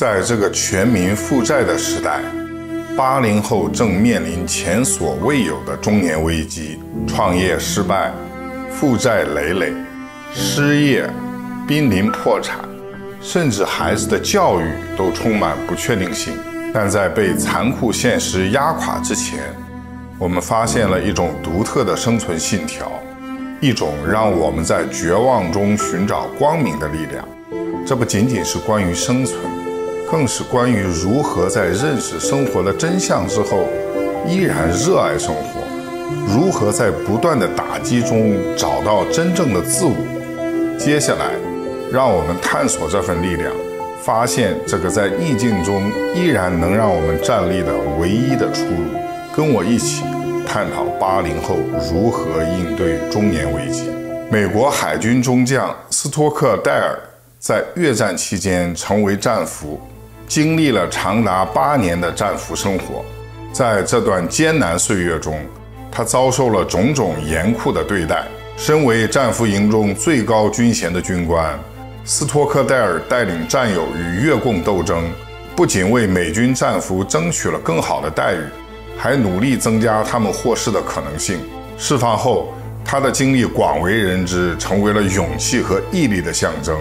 在这个全民负债的时代，八零后正面临前所未有的中年危机：创业失败、负债累累、失业、濒临破产，甚至孩子的教育都充满不确定性。但在被残酷现实压垮之前，我们发现了一种独特的生存信条，一种让我们在绝望中寻找光明的力量。这不仅仅是关于生存。更是关于如何在认识生活的真相之后，依然热爱生活；如何在不断的打击中找到真正的自我。接下来，让我们探索这份力量，发现这个在逆境中依然能让我们站立的唯一的出路。跟我一起探讨八零后如何应对中年危机。美国海军中将斯托克戴尔在越战期间成为战俘。经历了长达八年的战俘生活，在这段艰难岁月中，他遭受了种种严酷的对待。身为战俘营中最高军衔的军官，斯托克戴尔带领战友与越共斗争，不仅为美军战俘争取了更好的待遇，还努力增加他们获释的可能性。释放后，他的经历广为人知，成为了勇气和毅力的象征。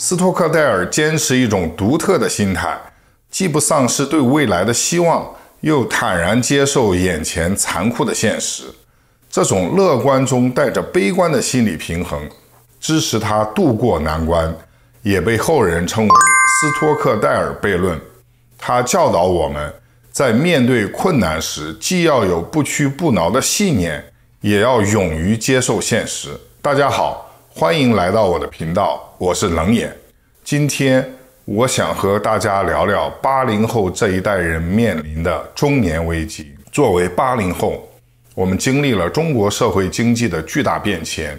斯托克戴尔坚持一种独特的心态，既不丧失对未来的希望，又坦然接受眼前残酷的现实。这种乐观中带着悲观的心理平衡，支持他渡过难关，也被后人称为斯托克戴尔悖论。他教导我们，在面对困难时，既要有不屈不挠的信念，也要勇于接受现实。大家好。欢迎来到我的频道，我是冷眼。今天我想和大家聊聊八零后这一代人面临的中年危机。作为八零后，我们经历了中国社会经济的巨大变迁，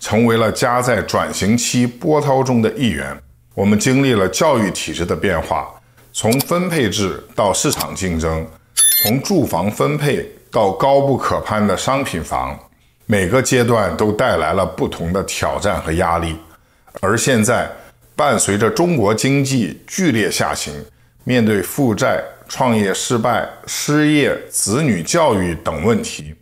成为了家在转型期波涛中的一员。我们经历了教育体制的变化，从分配制到市场竞争，从住房分配到高不可攀的商品房。每个阶段都带来了不同的挑战和压力，而现在伴随着中国经济剧烈下行，面对负债、创业失败、失业、子女教育等问题，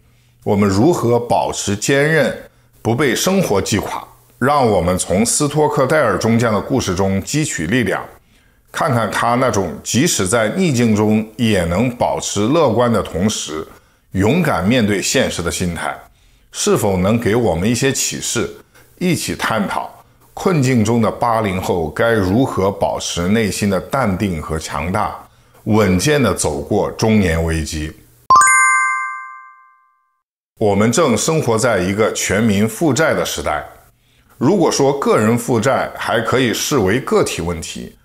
我们如何保持坚韧，不被生活击垮？让我们从斯托克戴尔中将的故事中汲取力量，看看他那种即使在逆境中也能保持乐观的同时，勇敢面对现实的心态。是否能给我们一些启示？一起探讨困境中的八零后该如何保持内心的淡定和强大，稳健地走过中年危机。我们正生活在一个全民负债的时代。如果说个人负债还可以视为个体问题，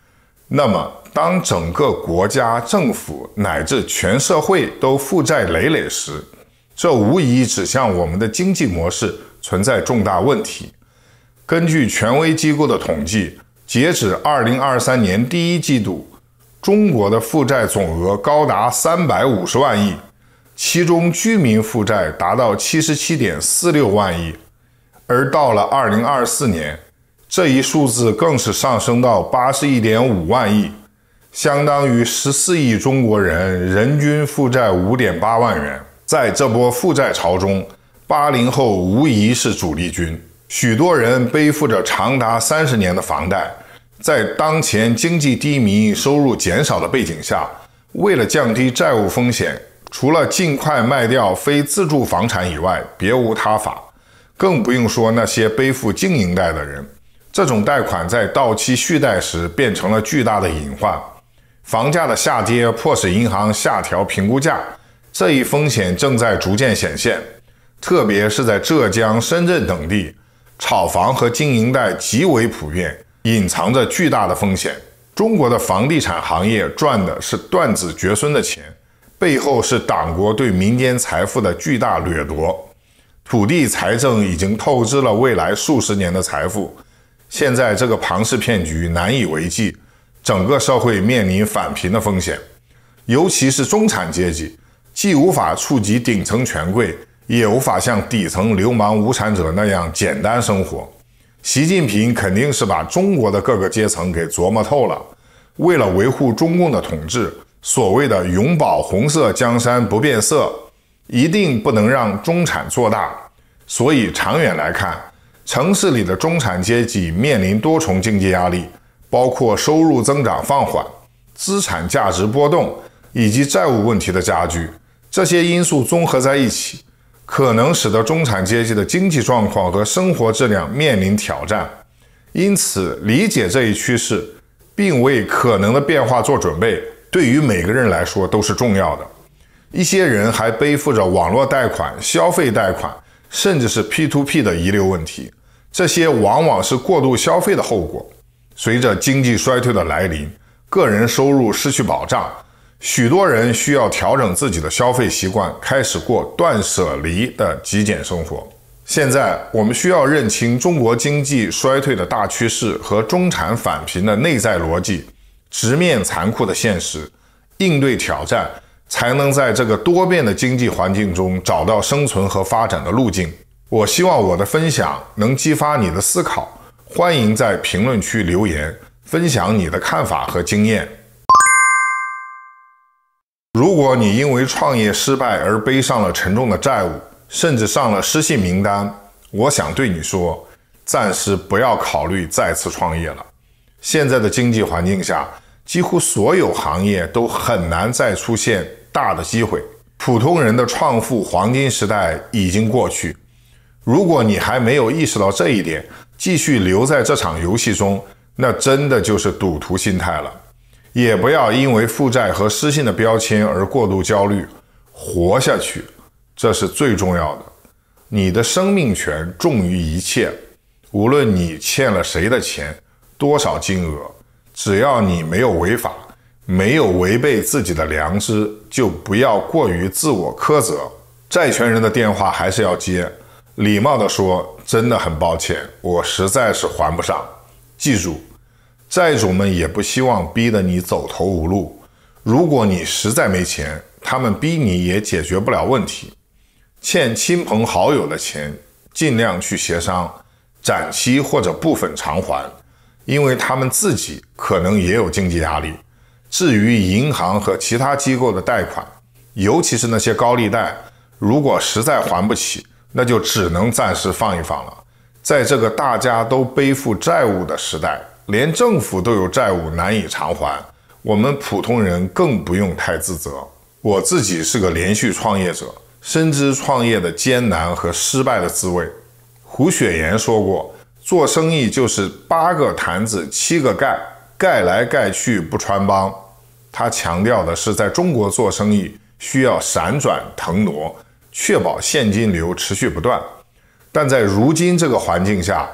那么当整个国家、政府乃至全社会都负债累累时，这无疑指向我们的经济模式存在重大问题。根据权威机构的统计，截止二零二三年第一季度，中国的负债总额高达三百五十万亿，其中居民负债达到七十七点四六万亿。而到了二零二四年，这一数字更是上升到八十一点五万亿，相当于十四亿中国人人均负债五点八万元。在这波负债潮中，八零后无疑是主力军。许多人背负着长达三十年的房贷，在当前经济低迷、收入减少的背景下，为了降低债务风险，除了尽快卖掉非自住房产以外，别无他法。更不用说那些背负经营贷的人，这种贷款在到期续贷时变成了巨大的隐患。房价的下跌迫使银行下调评估价。这一风险正在逐渐显现，特别是在浙江、深圳等地，炒房和经营贷极为普遍，隐藏着巨大的风险。中国的房地产行业赚的是断子绝孙的钱，背后是党国对民间财富的巨大掠夺。土地财政已经透支了未来数十年的财富，现在这个庞氏骗局难以为继，整个社会面临返贫的风险，尤其是中产阶级。既无法触及顶层权贵，也无法像底层流氓无产者那样简单生活。习近平肯定是把中国的各个阶层给琢磨透了。为了维护中共的统治，所谓的永保红色江山不变色，一定不能让中产做大。所以，长远来看，城市里的中产阶级面临多重经济压力，包括收入增长放缓、资产价值波动以及债务问题的加剧。这些因素综合在一起，可能使得中产阶级的经济状况和生活质量面临挑战。因此，理解这一趋势，并为可能的变化做准备，对于每个人来说都是重要的。一些人还背负着网络贷款、消费贷款，甚至是 P2P 的遗留问题，这些往往是过度消费的后果。随着经济衰退的来临，个人收入失去保障。许多人需要调整自己的消费习惯，开始过断舍离的极简生活。现在，我们需要认清中国经济衰退的大趋势和中产返贫的内在逻辑，直面残酷的现实，应对挑战，才能在这个多变的经济环境中找到生存和发展的路径。我希望我的分享能激发你的思考，欢迎在评论区留言，分享你的看法和经验。如果你因为创业失败而背上了沉重的债务，甚至上了失信名单，我想对你说，暂时不要考虑再次创业了。现在的经济环境下，几乎所有行业都很难再出现大的机会，普通人的创富黄金时代已经过去。如果你还没有意识到这一点，继续留在这场游戏中，那真的就是赌徒心态了。也不要因为负债和失信的标签而过度焦虑，活下去，这是最重要的。你的生命权重于一切，无论你欠了谁的钱，多少金额，只要你没有违法，没有违背自己的良知，就不要过于自我苛责。债权人的电话还是要接，礼貌的说：“真的很抱歉，我实在是还不上。”记住。债主们也不希望逼得你走投无路。如果你实在没钱，他们逼你也解决不了问题。欠亲朋好友的钱，尽量去协商，展期或者部分偿还，因为他们自己可能也有经济压力。至于银行和其他机构的贷款，尤其是那些高利贷，如果实在还不起，那就只能暂时放一放了。在这个大家都背负债务的时代。连政府都有债务难以偿还，我们普通人更不用太自责。我自己是个连续创业者，深知创业的艰难和失败的滋味。胡雪岩说过：“做生意就是八个坛子七个盖，盖来盖去不穿帮。”他强调的是，在中国做生意需要闪转腾挪，确保现金流持续不断。但在如今这个环境下，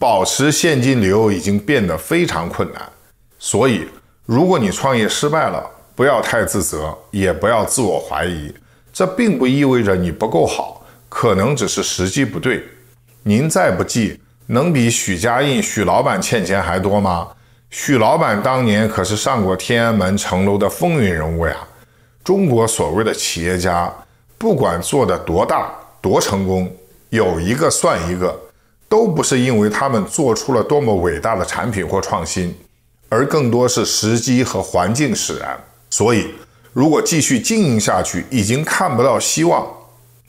保持现金流已经变得非常困难，所以如果你创业失败了，不要太自责，也不要自我怀疑。这并不意味着你不够好，可能只是时机不对。您再不济，能比许家印、许老板欠钱还多吗？许老板当年可是上过天安门城楼的风云人物呀！中国所谓的企业家，不管做的多大、多成功，有一个算一个。都不是因为他们做出了多么伟大的产品或创新，而更多是时机和环境使然。所以，如果继续经营下去，已经看不到希望，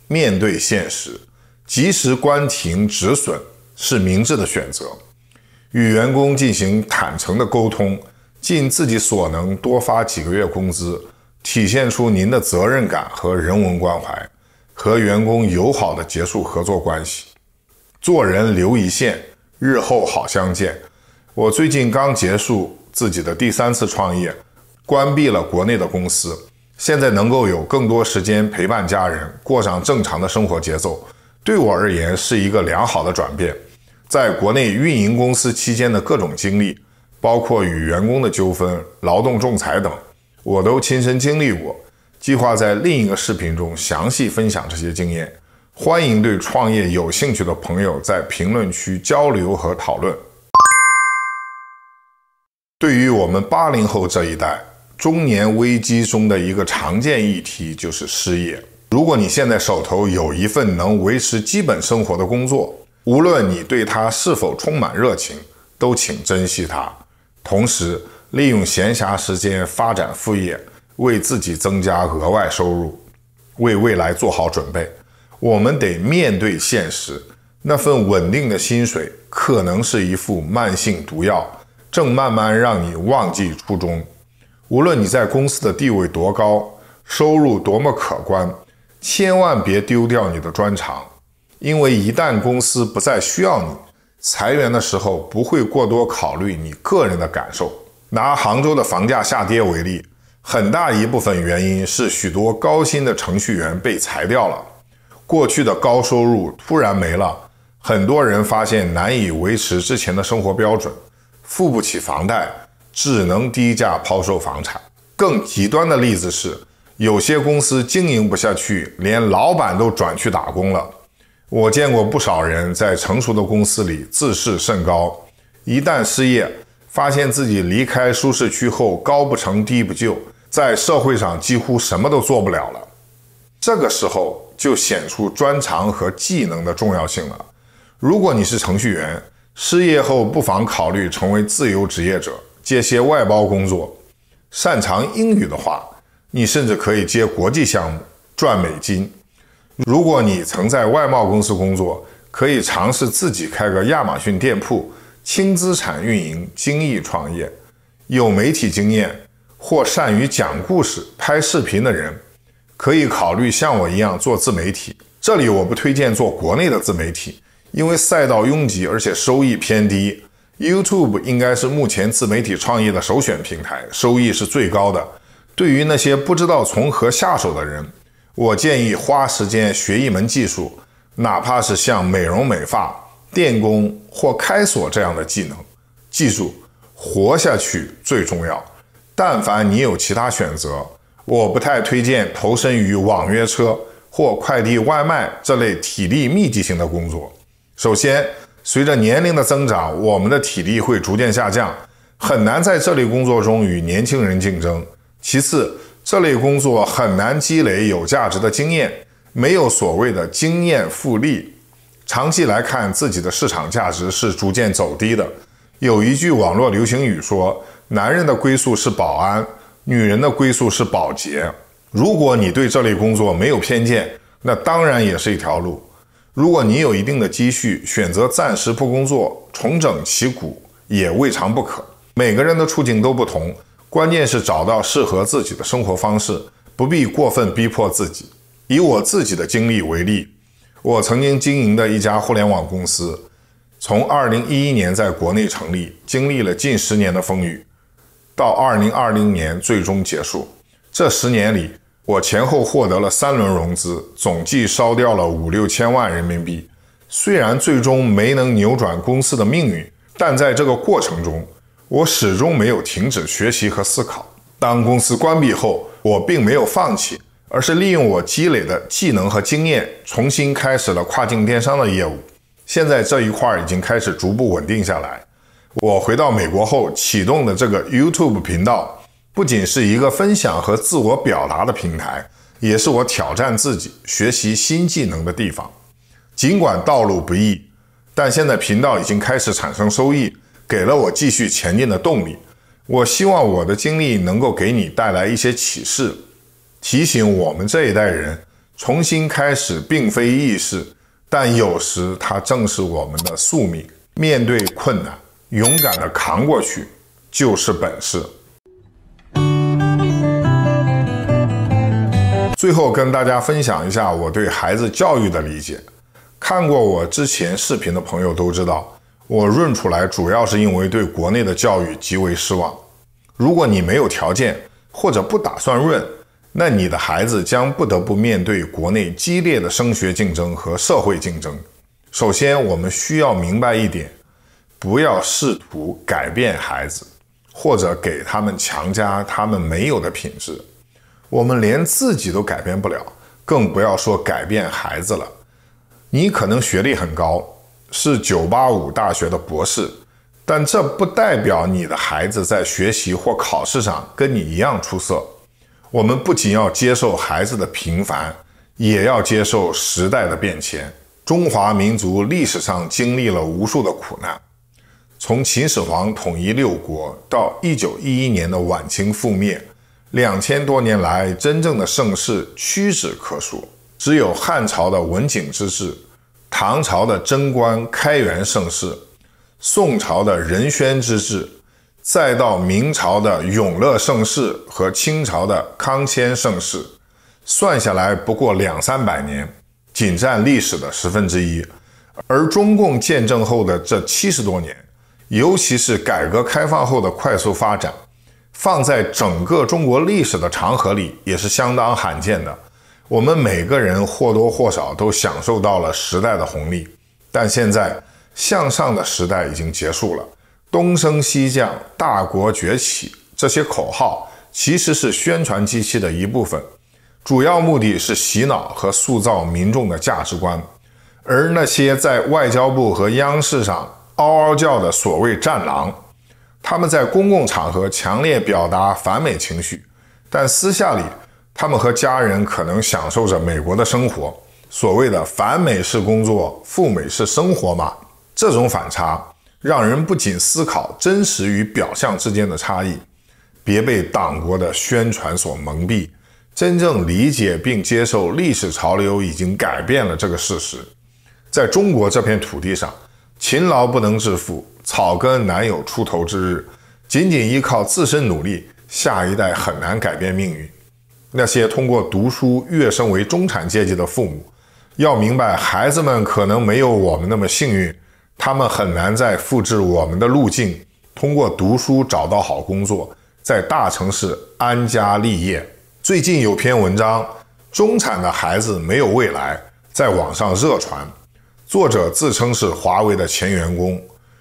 面对现实，及时关停止损是明智的选择。与员工进行坦诚的沟通，尽自己所能多发几个月工资，体现出您的责任感和人文关怀，和员工友好的结束合作关系。做人留一线，日后好相见。我最近刚结束自己的第三次创业，关闭了国内的公司，现在能够有更多时间陪伴家人，过上正常的生活节奏，对我而言是一个良好的转变。在国内运营公司期间的各种经历，包括与员工的纠纷、劳动仲裁等，我都亲身经历过。计划在另一个视频中详细分享这些经验。欢迎对创业有兴趣的朋友在评论区交流和讨论。对于我们八零后这一代，中年危机中的一个常见议题就是失业。如果你现在手头有一份能维持基本生活的工作，无论你对它是否充满热情，都请珍惜它。同时，利用闲暇时间发展副业，为自己增加额外收入，为未来做好准备。我们得面对现实，那份稳定的薪水可能是一副慢性毒药，正慢慢让你忘记初衷。无论你在公司的地位多高，收入多么可观，千万别丢掉你的专长，因为一旦公司不再需要你，裁员的时候不会过多考虑你个人的感受。拿杭州的房价下跌为例，很大一部分原因是许多高薪的程序员被裁掉了。过去的高收入突然没了，很多人发现难以维持之前的生活标准，付不起房贷，只能低价抛售房产。更极端的例子是，有些公司经营不下去，连老板都转去打工了。我见过不少人在成熟的公司里自视甚高，一旦失业，发现自己离开舒适区后高不成低不就，在社会上几乎什么都做不了了。这个时候。就显出专长和技能的重要性了。如果你是程序员，失业后不妨考虑成为自由职业者，接些外包工作。擅长英语的话，你甚至可以接国际项目，赚美金。如果你曾在外贸公司工作，可以尝试自己开个亚马逊店铺，轻资产运营，精益创业。有媒体经验或善于讲故事、拍视频的人。可以考虑像我一样做自媒体。这里我不推荐做国内的自媒体，因为赛道拥挤，而且收益偏低。YouTube 应该是目前自媒体创业的首选平台，收益是最高的。对于那些不知道从何下手的人，我建议花时间学一门技术，哪怕是像美容美发、电工或开锁这样的技能。记住，活下去最重要。但凡你有其他选择。我不太推荐投身于网约车或快递外卖这类体力密集型的工作。首先，随着年龄的增长，我们的体力会逐渐下降，很难在这类工作中与年轻人竞争。其次，这类工作很难积累有价值的经验，没有所谓的经验复利，长期来看，自己的市场价值是逐渐走低的。有一句网络流行语说：“男人的归宿是保安。”女人的归宿是保洁，如果你对这类工作没有偏见，那当然也是一条路。如果你有一定的积蓄，选择暂时不工作，重整旗鼓也未尝不可。每个人的处境都不同，关键是找到适合自己的生活方式，不必过分逼迫自己。以我自己的经历为例，我曾经经营的一家互联网公司，从2011年在国内成立，经历了近十年的风雨。到二零二零年最终结束。这十年里，我前后获得了三轮融资，总计烧掉了五六千万人民币。虽然最终没能扭转公司的命运，但在这个过程中，我始终没有停止学习和思考。当公司关闭后，我并没有放弃，而是利用我积累的技能和经验，重新开始了跨境电商的业务。现在这一块已经开始逐步稳定下来。我回到美国后启动的这个 YouTube 频道，不仅是一个分享和自我表达的平台，也是我挑战自己、学习新技能的地方。尽管道路不易，但现在频道已经开始产生收益，给了我继续前进的动力。我希望我的经历能够给你带来一些启示，提醒我们这一代人，重新开始并非易事，但有时它正是我们的宿命。面对困难。勇敢的扛过去就是本事。最后跟大家分享一下我对孩子教育的理解。看过我之前视频的朋友都知道，我润出来主要是因为对国内的教育极为失望。如果你没有条件或者不打算润，那你的孩子将不得不面对国内激烈的升学竞争和社会竞争。首先，我们需要明白一点。不要试图改变孩子，或者给他们强加他们没有的品质。我们连自己都改变不了，更不要说改变孩子了。你可能学历很高，是985大学的博士，但这不代表你的孩子在学习或考试上跟你一样出色。我们不仅要接受孩子的平凡，也要接受时代的变迁。中华民族历史上经历了无数的苦难。从秦始皇统一六国到一九一一年的晚清覆灭，两千多年来真正的盛世屈指可数，只有汉朝的文景之治、唐朝的贞观开元盛世、宋朝的仁宣之治，再到明朝的永乐盛世和清朝的康乾盛世，算下来不过两三百年，仅占历史的十分之一。而中共建政后的这七十多年，尤其是改革开放后的快速发展，放在整个中国历史的长河里，也是相当罕见的。我们每个人或多或少都享受到了时代的红利。但现在向上的时代已经结束了，东升西降、大国崛起这些口号其实是宣传机器的一部分，主要目的是洗脑和塑造民众的价值观。而那些在外交部和央视上，嗷嗷叫的所谓“战狼”，他们在公共场合强烈表达反美情绪，但私下里，他们和家人可能享受着美国的生活。所谓的“反美是工作，赴美是生活”嘛，这种反差让人不仅思考真实与表象之间的差异。别被党国的宣传所蒙蔽，真正理解并接受历史潮流已经改变了这个事实。在中国这片土地上。勤劳不能致富，草根难有出头之日。仅仅依靠自身努力，下一代很难改变命运。那些通过读书跃升为中产阶级的父母，要明白，孩子们可能没有我们那么幸运，他们很难再复制我们的路径。通过读书找到好工作，在大城市安家立业。最近有篇文章《中产的孩子没有未来》在网上热传。作者自称是华为的前员工，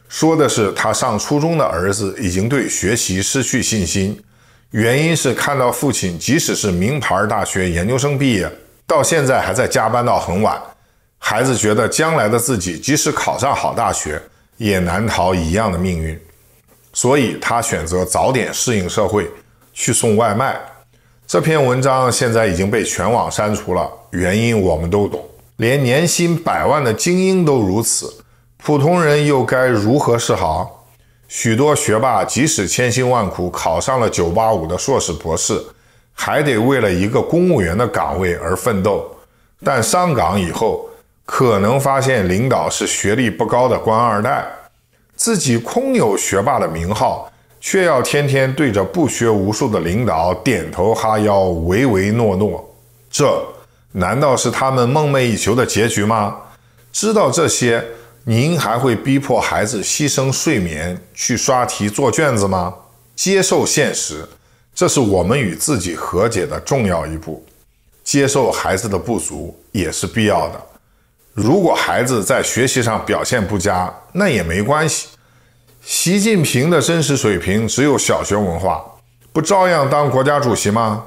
说的是他上初中的儿子已经对学习失去信心，原因是看到父亲即使是名牌大学研究生毕业，到现在还在加班到很晚，孩子觉得将来的自己即使考上好大学，也难逃一样的命运，所以他选择早点适应社会，去送外卖。这篇文章现在已经被全网删除了，原因我们都懂。连年薪百万的精英都如此，普通人又该如何是好？许多学霸即使千辛万苦考上了985的硕士博士，还得为了一个公务员的岗位而奋斗。但上岗以后，可能发现领导是学历不高的官二代，自己空有学霸的名号，却要天天对着不学无术的领导点头哈腰、唯唯诺诺，这。难道是他们梦寐以求的结局吗？知道这些，您还会逼迫孩子牺牲睡眠去刷题做卷子吗？接受现实，这是我们与自己和解的重要一步。接受孩子的不足也是必要的。如果孩子在学习上表现不佳，那也没关系。习近平的真实水平只有小学文化，不照样当国家主席吗？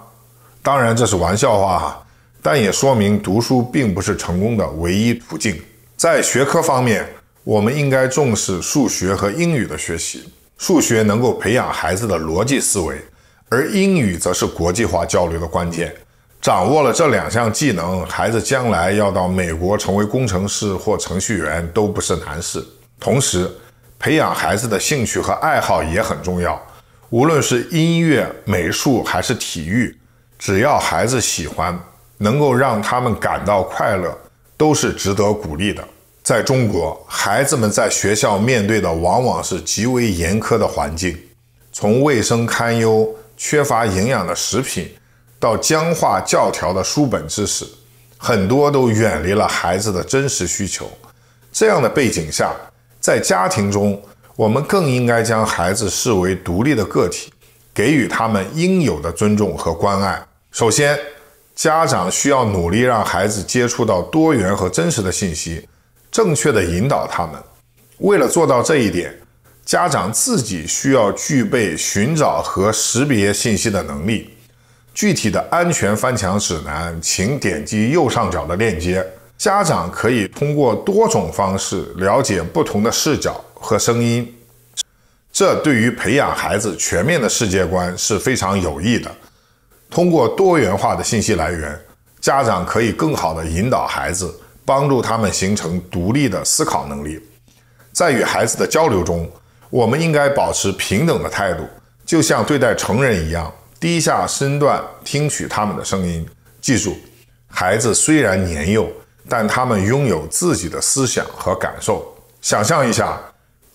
当然，这是玩笑话。但也说明读书并不是成功的唯一途径。在学科方面，我们应该重视数学和英语的学习。数学能够培养孩子的逻辑思维，而英语则是国际化交流的关键。掌握了这两项技能，孩子将来要到美国成为工程师或程序员都不是难事。同时，培养孩子的兴趣和爱好也很重要。无论是音乐、美术还是体育，只要孩子喜欢。能够让他们感到快乐，都是值得鼓励的。在中国，孩子们在学校面对的往往是极为严苛的环境，从卫生堪忧、缺乏营养的食品，到僵化教条的书本知识，很多都远离了孩子的真实需求。这样的背景下，在家庭中，我们更应该将孩子视为独立的个体，给予他们应有的尊重和关爱。首先。家长需要努力让孩子接触到多元和真实的信息，正确的引导他们。为了做到这一点，家长自己需要具备寻找和识别信息的能力。具体的安全翻墙指南，请点击右上角的链接。家长可以通过多种方式了解不同的视角和声音，这对于培养孩子全面的世界观是非常有益的。通过多元化的信息来源，家长可以更好地引导孩子，帮助他们形成独立的思考能力。在与孩子的交流中，我们应该保持平等的态度，就像对待成人一样，低下身段，听取他们的声音。记住，孩子虽然年幼，但他们拥有自己的思想和感受。想象一下，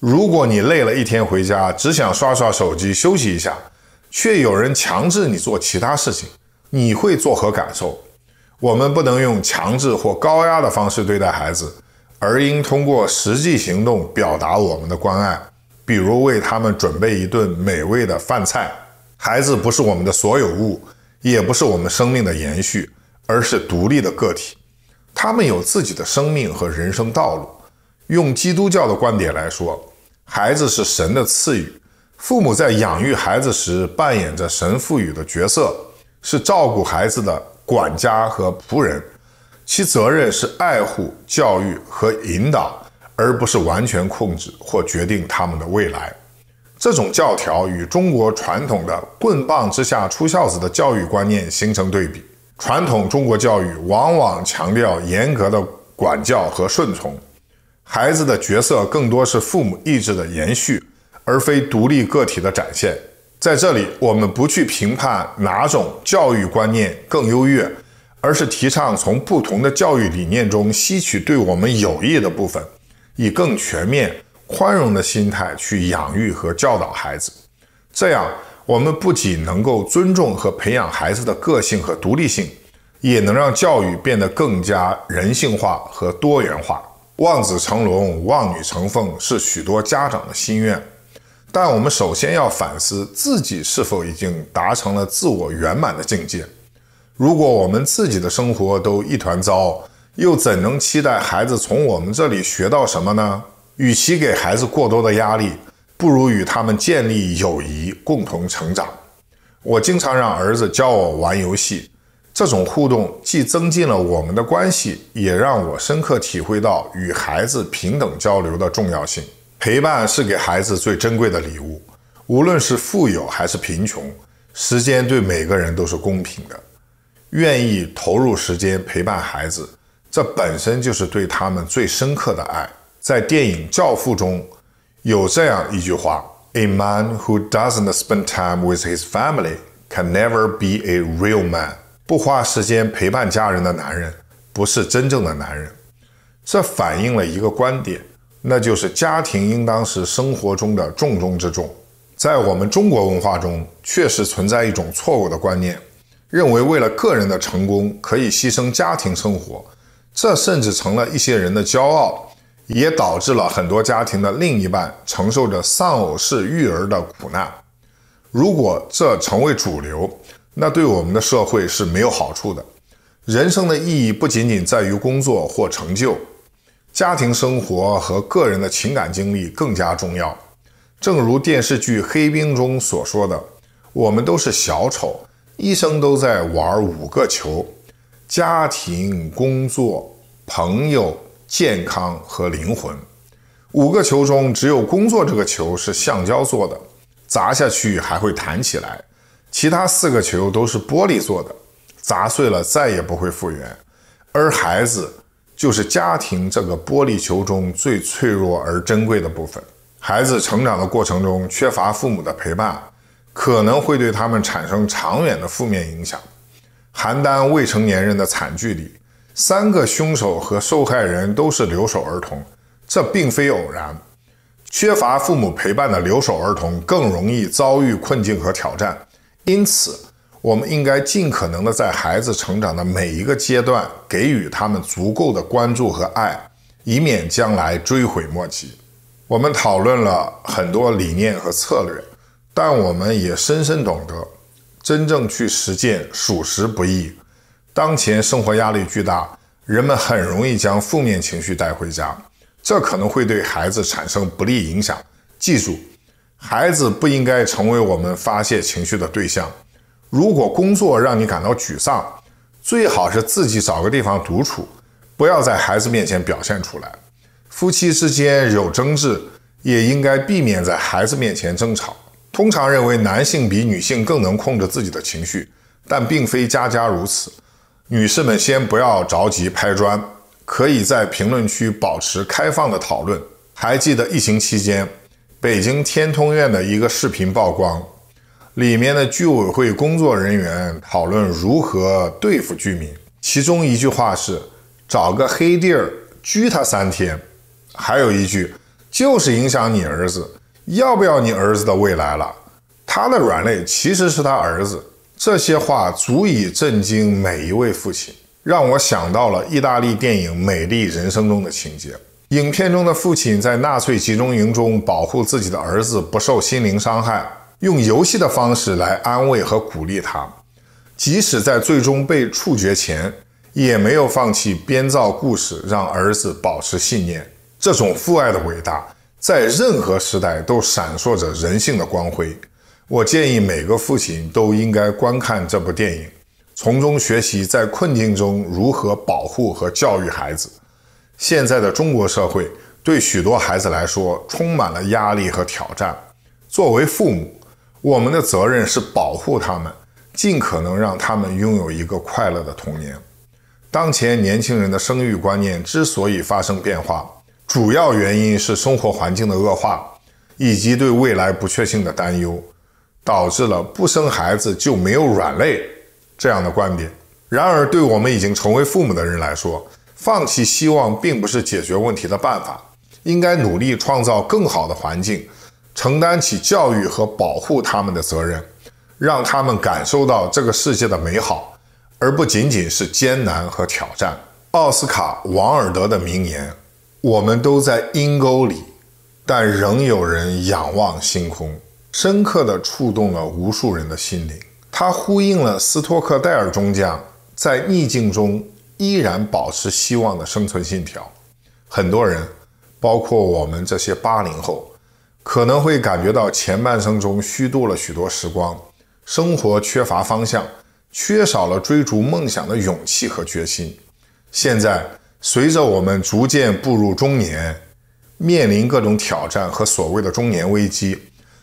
如果你累了一天回家，只想刷刷手机，休息一下。却有人强制你做其他事情，你会作何感受？我们不能用强制或高压的方式对待孩子，而应通过实际行动表达我们的关爱，比如为他们准备一顿美味的饭菜。孩子不是我们的所有物，也不是我们生命的延续，而是独立的个体。他们有自己的生命和人生道路。用基督教的观点来说，孩子是神的赐予。父母在养育孩子时扮演着神赋予的角色，是照顾孩子的管家和仆人，其责任是爱护、教育和引导，而不是完全控制或决定他们的未来。这种教条与中国传统的“棍棒之下出孝子”的教育观念形成对比。传统中国教育往往强调严格的管教和顺从，孩子的角色更多是父母意志的延续。而非独立个体的展现，在这里我们不去评判哪种教育观念更优越，而是提倡从不同的教育理念中吸取对我们有益的部分，以更全面、宽容的心态去养育和教导孩子。这样，我们不仅能够尊重和培养孩子的个性和独立性，也能让教育变得更加人性化和多元化。望子成龙、望女成凤是许多家长的心愿。但我们首先要反思自己是否已经达成了自我圆满的境界。如果我们自己的生活都一团糟，又怎能期待孩子从我们这里学到什么呢？与其给孩子过多的压力，不如与他们建立友谊，共同成长。我经常让儿子教我玩游戏，这种互动既增进了我们的关系，也让我深刻体会到与孩子平等交流的重要性。陪伴是给孩子最珍贵的礼物，无论是富有还是贫穷，时间对每个人都是公平的。愿意投入时间陪伴孩子，这本身就是对他们最深刻的爱。在电影《教父》中有这样一句话：“A man who doesn't spend time with his family can never be a real man。”不花时间陪伴家人的男人不是真正的男人。这反映了一个观点。那就是家庭应当是生活中的重中之重。在我们中国文化中，确实存在一种错误的观念，认为为了个人的成功可以牺牲家庭生活，这甚至成了一些人的骄傲，也导致了很多家庭的另一半承受着丧偶式育儿的苦难。如果这成为主流，那对我们的社会是没有好处的。人生的意义不仅仅在于工作或成就。家庭生活和个人的情感经历更加重要，正如电视剧《黑冰》中所说的：“我们都是小丑，一生都在玩五个球：家庭、工作、朋友、健康和灵魂。五个球中，只有工作这个球是橡胶做的，砸下去还会弹起来；其他四个球都是玻璃做的，砸碎了再也不会复原。而孩子。”就是家庭这个玻璃球中最脆弱而珍贵的部分。孩子成长的过程中缺乏父母的陪伴，可能会对他们产生长远的负面影响。邯郸未成年人的惨剧里，三个凶手和受害人都是留守儿童，这并非偶然。缺乏父母陪伴的留守儿童更容易遭遇困境和挑战，因此。我们应该尽可能的在孩子成长的每一个阶段给予他们足够的关注和爱，以免将来追悔莫及。我们讨论了很多理念和策略，但我们也深深懂得，真正去实践属实不易。当前生活压力巨大，人们很容易将负面情绪带回家，这可能会对孩子产生不利影响。记住，孩子不应该成为我们发泄情绪的对象。如果工作让你感到沮丧，最好是自己找个地方独处，不要在孩子面前表现出来。夫妻之间有争执，也应该避免在孩子面前争吵。通常认为男性比女性更能控制自己的情绪，但并非家家如此。女士们，先不要着急拍砖，可以在评论区保持开放的讨论。还记得疫情期间北京天通苑的一个视频曝光？里面的居委会工作人员讨论如何对付居民，其中一句话是：“找个黑地儿拘他三天。”还有一句就是影响你儿子，要不要你儿子的未来了？他的软肋其实是他儿子。这些话足以震惊每一位父亲，让我想到了意大利电影《美丽人生》中的情节。影片中的父亲在纳粹集中营中保护自己的儿子不受心灵伤害。用游戏的方式来安慰和鼓励他，即使在最终被处决前，也没有放弃编造故事，让儿子保持信念。这种父爱的伟大，在任何时代都闪烁着人性的光辉。我建议每个父亲都应该观看这部电影，从中学习在困境中如何保护和教育孩子。现在的中国社会对许多孩子来说充满了压力和挑战，作为父母。我们的责任是保护他们，尽可能让他们拥有一个快乐的童年。当前年轻人的生育观念之所以发生变化，主要原因是生活环境的恶化以及对未来不确定性的担忧，导致了“不生孩子就没有软肋”这样的观点。然而，对我们已经成为父母的人来说，放弃希望并不是解决问题的办法，应该努力创造更好的环境。承担起教育和保护他们的责任，让他们感受到这个世界的美好，而不仅仅是艰难和挑战。奥斯卡·王尔德的名言：“我们都在阴沟里，但仍有人仰望星空。”深刻地触动了无数人的心灵。它呼应了斯托克戴尔中将在逆境中依然保持希望的生存信条。很多人，包括我们这些八零后。可能会感觉到前半生中虚度了许多时光，生活缺乏方向，缺少了追逐梦想的勇气和决心。现在，随着我们逐渐步入中年，面临各种挑战和所谓的中年危机，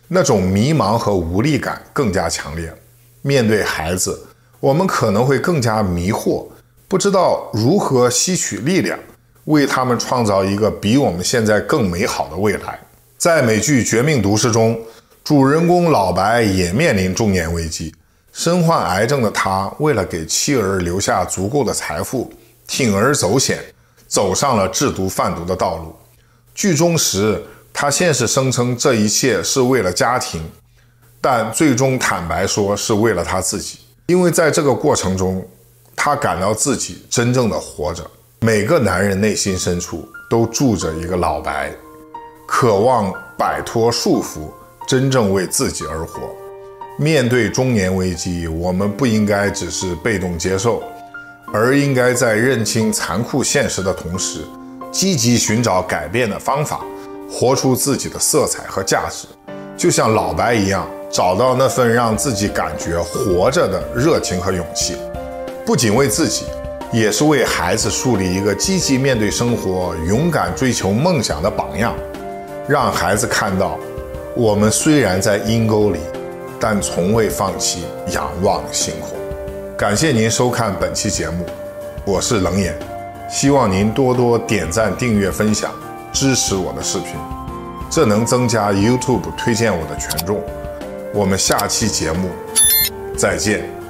那种迷茫和无力感更加强烈。面对孩子，我们可能会更加迷惑，不知道如何吸取力量，为他们创造一个比我们现在更美好的未来。在美剧《绝命毒师》中，主人公老白也面临中年危机，身患癌症的他，为了给妻儿留下足够的财富，铤而走险，走上了制毒贩毒的道路。剧中时，他先是声称这一切是为了家庭，但最终坦白说是为了他自己，因为在这个过程中，他感到自己真正的活着。每个男人内心深处都住着一个老白。渴望摆脱束缚，真正为自己而活。面对中年危机，我们不应该只是被动接受，而应该在认清残酷现实的同时，积极寻找改变的方法，活出自己的色彩和价值。就像老白一样，找到那份让自己感觉活着的热情和勇气，不仅为自己，也是为孩子树立一个积极面对生活、勇敢追求梦想的榜样。让孩子看到，我们虽然在阴沟里，但从未放弃仰望星空。感谢您收看本期节目，我是冷眼，希望您多多点赞、订阅、分享，支持我的视频，这能增加 YouTube 推荐我的权重。我们下期节目再见。